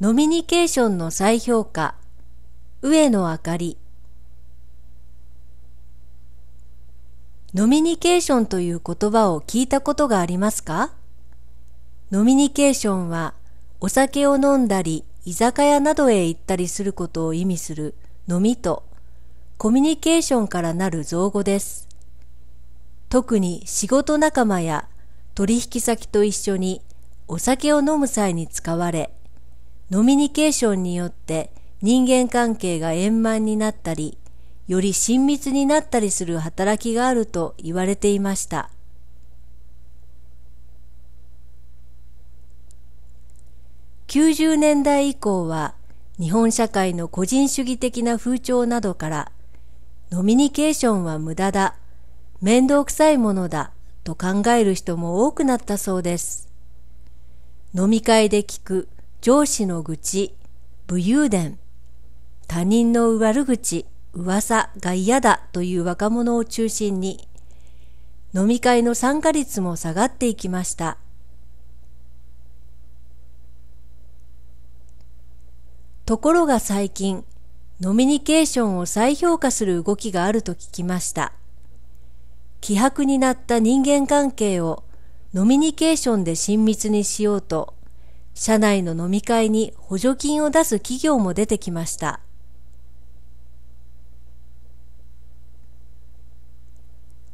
ノミニケーションの再評価上野あかりノミニケーションという言葉を聞いたことがありますかノミニケーションはお酒を飲んだり居酒屋などへ行ったりすることを意味する飲みとコミュニケーションからなる造語です。特に仕事仲間や取引先と一緒にお酒を飲む際に使われ、ノミニケーションによって人間関係が円満になったり、より親密になったりする働きがあると言われていました。90年代以降は日本社会の個人主義的な風潮などからノミニケーションは無駄だ、面倒くさいものだと考える人も多くなったそうです。飲み会で聞く上司の愚痴、武勇伝、他人の悪口、噂が嫌だという若者を中心に、飲み会の参加率も下がっていきました。ところが最近、ノミニケーションを再評価する動きがあると聞きました。希薄になった人間関係をノミニケーションで親密にしようと社内の飲み会に補助金を出す企業も出てきました。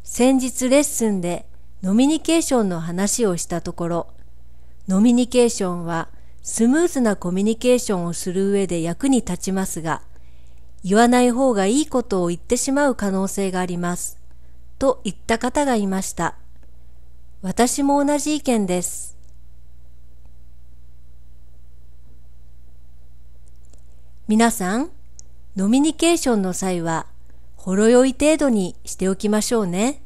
先日レッスンでノミニケーションの話をしたところ、ノミニケーションはスムーズなコミュニケーションをする上で役に立ちますが、言わない方がいいことを言ってしまう可能性があります。と言った方がいました。私も同じ意見です。皆さん、ノミニケーションの際は、ほろ酔い程度にしておきましょうね。